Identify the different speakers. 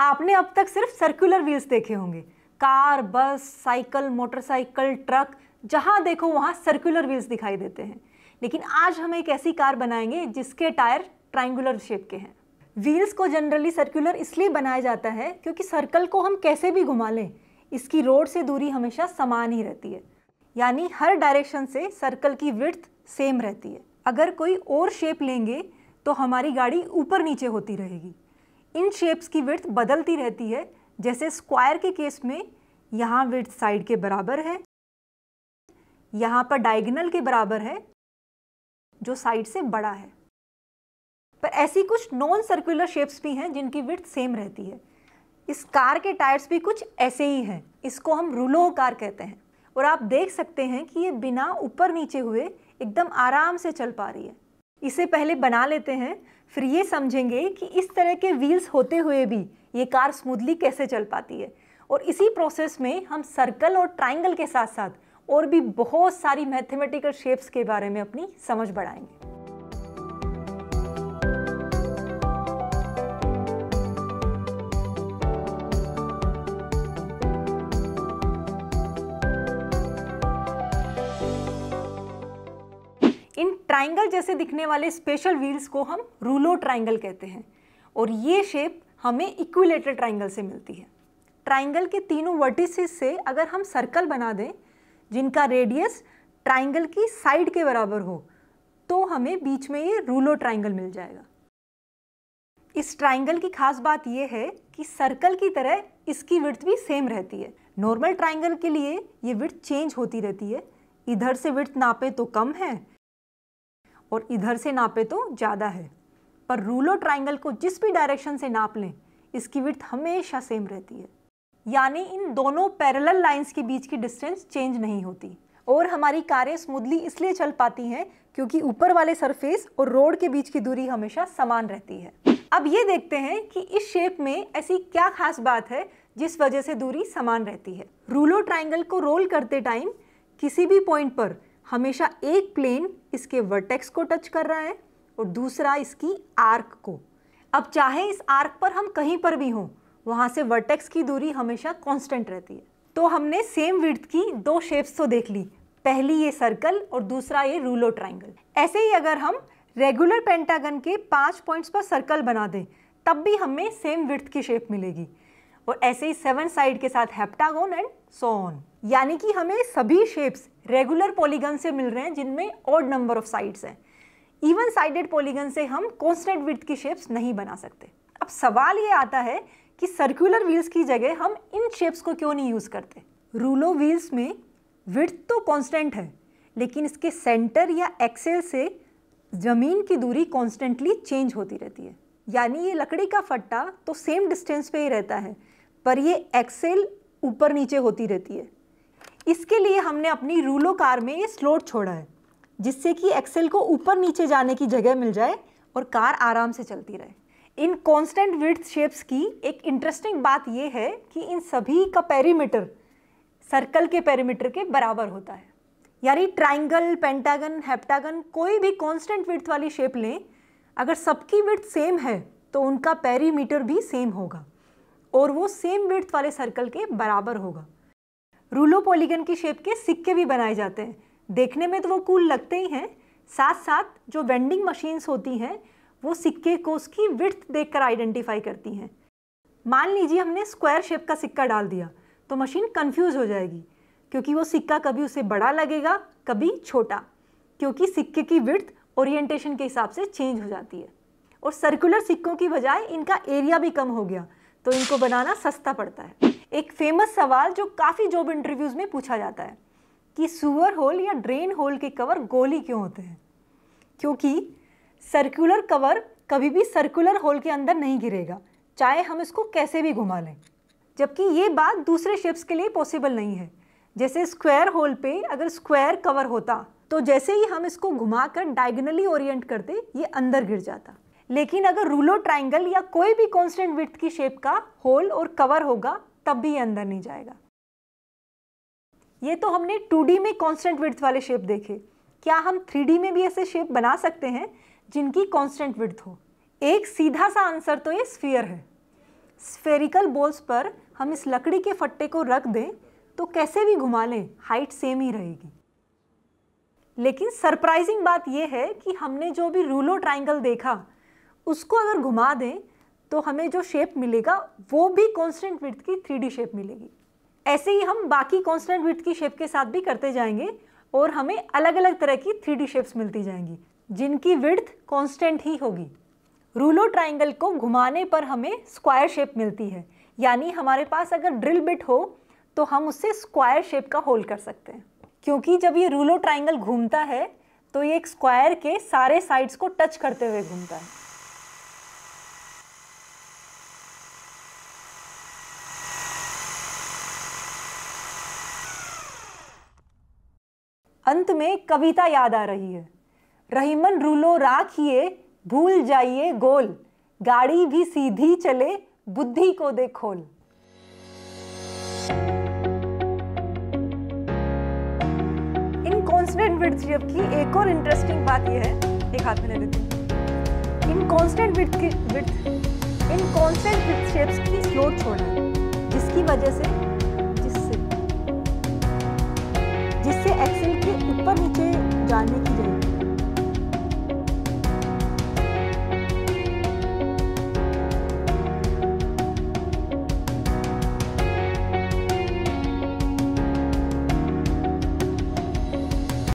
Speaker 1: आपने अब तक सिर्फ सर्कुलर व्हील्स देखे होंगे car bus cycle motorcycle truck जहाँ देखो वहाँ सर्कुलर व्हील्स दिखाई देते हैं लेकिन आज हम एक ऐसी कार बनाएंगे जिसके टायर ट्राइंगुलर शेप के हैं व्हील्स को जनरली सर्कुलर इसलिए बनाया जाता है क्योंकि सर्कल को हम कैसे भी घुमा लें इसकी रोड से दूरी हमेशा समान ही रहती है यानी हर डायरेक्शन से सर्कल की विर्थ सेम रहती है अगर कोई और शेप लेंगे तो हमारी गाड़ी ऊपर नीचे होती रहेगी इन शेप्स की विर्थ बदलती रहती है जैसे स्क्वायर के केस में यहाँ विर्थ साइड के बराबर है यहाँ पर डायगनल के बराबर है जो साइड से बड़ा है पर ऐसी कुछ नॉन सर्कुलर शेप्स भी हैं जिनकी विर्थ सेम रहती है इस कार के टायर्स भी कुछ ऐसे ही हैं इसको हम रुलो कार कहते हैं और आप देख सकते हैं कि ये बिना ऊपर नीचे हुए एकदम आराम से चल पा रही है इसे पहले बना लेते हैं फिर ये समझेंगे कि इस तरह के व्हील्स होते हुए भी ये कार स्मूथली कैसे चल पाती है और इसी प्रोसेस में हम सर्कल और ट्राइंगल के साथ साथ और भी बहुत सारी मैथमेटिकल शेप्स के बारे में अपनी समझ बढ़ाएंगे ट्राइंगल जैसे दिखने वाले स्पेशल व्हील्स को हम रूलो ट्राइंगल कहते हैं और ये शेप हमें इक्विलेटर ट्राइंगल से मिलती है ट्राइंगल के तीनों वर्टिसेस से अगर हम सर्कल बना दें जिनका रेडियस ट्राइंगल की साइड के बराबर हो तो हमें बीच में ये रूलो ट्राइंगल मिल जाएगा इस ट्राइंगल की खास बात यह है कि सर्कल की तरह इसकी विर्थ भी सेम रहती है नॉर्मल ट्राइंगल के लिए ये विर्थ चेंज होती रहती है इधर से विर्थ नापे तो कम है और इधर से नापे तो ज़्यादा है पर रूलो ट्राइंगल को जिस भी डायरेक्शन से नाप लें इसकी विर्थ हमेशा सेम रहती है यानी इन दोनों पैरेलल लाइंस के बीच की डिस्टेंस चेंज नहीं होती और हमारी कारें स्मूदली इसलिए चल पाती हैं क्योंकि ऊपर वाले सरफेस और रोड के बीच की दूरी हमेशा समान रहती है अब ये देखते हैं कि इस शेप में ऐसी क्या खास बात है जिस वजह से दूरी समान रहती है रूलो ट्राइंगल को रोल करते टाइम किसी भी पॉइंट पर हमेशा एक प्लेन इसके वर्टेक्स को टच कर रहा है और दूसरा इसकी आर्क को अब चाहे इस आर्क पर हम कहीं पर भी हों वहाँ से वर्टेक्स की दूरी हमेशा कांस्टेंट रहती है तो हमने सेम विड्थ की दो शेप्स तो देख ली पहली ये सर्कल और दूसरा ये रूलो ट्राइंगल ऐसे ही अगर हम रेगुलर पेंटागन के पाँच पॉइंट्स पर सर्कल बना दें तब भी हमें सेम विड्थ की शेप मिलेगी और ऐसे ही सेवन साइड के साथ हेप्टागोन एंड सो ऑन यानी कि हमें सभी शेप्स रेगुलर पॉलीगन से मिल रहे हैं जिनमें ऑड नंबर ऑफ साइड्स हैं इवन साइडेड पॉलीगन से हम कॉन्स्टेंट विथ की शेप्स नहीं बना सकते अब सवाल ये आता है कि सर्कुलर व्हील्स की जगह हम इन शेप्स को क्यों नहीं यूज़ करते रूलो व्हील्स में विथ तो कॉन्स्टेंट है लेकिन इसके सेंटर या एक्सेल से ज़मीन की दूरी कॉन्स्टेंटली चेंज होती रहती है यानी ये लकड़ी का फट्टा तो सेम डिस्टेंस पे ही रहता है पर ये एक्सेल ऊपर नीचे होती रहती है इसके लिए हमने अपनी रूलो कार में ये स्लोट छोड़ा है जिससे कि एक्सेल को ऊपर नीचे जाने की जगह मिल जाए और कार आराम से चलती रहे इन कॉन्स्टेंट विथ शेप्स की एक इंटरेस्टिंग बात यह है कि इन सभी का पेरीमीटर सर्कल के पेरीमीटर के बराबर होता है यानी ट्राइंगल पेंटागन हेप्टागन कोई भी कॉन्स्टेंट विथ वाली शेप लें अगर सबकी विथ सेम है तो उनका पेरीमीटर भी सेम होगा और वो सेम विथ वाले सर्कल के बराबर होगा रूलो पॉलीगन की शेप के सिक्के भी बनाए जाते हैं देखने में तो वो कूल लगते ही हैं साथ साथ जो वेंडिंग मशीन्स होती हैं वो सिक्के को उसकी विर्थ देख कर आइडेंटिफाई करती हैं मान लीजिए हमने स्क्वायर शेप का सिक्का डाल दिया तो मशीन कन्फ्यूज़ हो जाएगी क्योंकि वो सिक्का कभी उसे बड़ा लगेगा कभी छोटा क्योंकि सिक्के की विर्थ ओरिएंटेशन के हिसाब से चेंज हो जाती है और सर्कुलर सिक्कों की बजाय इनका एरिया भी कम हो गया तो इनको बनाना सस्ता पड़ता है एक फेमस सवाल जो काफ़ी जॉब इंटरव्यूज़ में पूछा जाता है कि सुअर होल या ड्रेन होल के कवर गोली क्यों होते हैं क्योंकि सर्कुलर कवर कभी भी सर्कुलर होल के अंदर नहीं गिरेगा चाहे हम इसको कैसे भी घुमा लें जबकि ये बात दूसरे शेप्स के लिए पॉसिबल नहीं है जैसे स्क्वायर होल पे अगर स्क्वायर कवर होता तो जैसे ही हम इसको घुमाकर डायगोनली ओरिएंट करते ये अंदर गिर जाता लेकिन अगर रूलो ट्राइंगल या कोई भी कॉन्स्टेंट विथ की शेप का होल और कवर होगा तब भी ये अंदर नहीं जाएगा ये तो हमने 2D में कांस्टेंट विड्थ वाले शेप देखे क्या हम 3D में भी ऐसे शेप बना सकते हैं जिनकी कांस्टेंट विड्थ हो एक सीधा सा आंसर तो ये स्फीयर है स्फेरिकल बोल्स पर हम इस लकड़ी के फट्टे को रख दें तो कैसे भी घुमा लें हाइट सेम ही रहेगी लेकिन सरप्राइजिंग बात यह है कि हमने जो भी रूलो ट्राइंगल देखा उसको अगर घुमा दें तो हमें जो शेप मिलेगा वो भी कॉन्स्टेंट विथ की थ्री शेप मिलेगी ऐसे ही हम बाकी कॉन्स्टेंट विथ की शेप के साथ भी करते जाएंगे और हमें अलग अलग तरह की थ्री शेप्स मिलती जाएंगी जिनकी विड्थ कॉन्स्टेंट ही होगी रूलो ट्राइंगल को घुमाने पर हमें स्क्वायर शेप मिलती है यानी हमारे पास अगर ड्रिल बिट हो तो हम उससे स्क्वायर शेप का होल कर सकते हैं क्योंकि जब ये रूलो ट्राइंगल घूमता है तो ये एक स्क्वायर के सारे साइड्स को टच करते हुए घूमता है अंत में कविता याद आ रही है रहीमन रूलो राखिए भूल जाइए गोल गाड़ी भी सीधी चले बुद्धि को दे खोल इन कॉन्स्टेंट विड्थ की एक और इंटरेस्टिंग बात यह है एक हाथ में ले लेती इन कॉन्स्टेंट कांस्टेंट की विथ इन कॉन्स्टेंट विथ शेप्स की स्लोट छोड़ना जिसकी वजह से जिससे एक्सेल के ऊपर नीचे जाने की जरूरत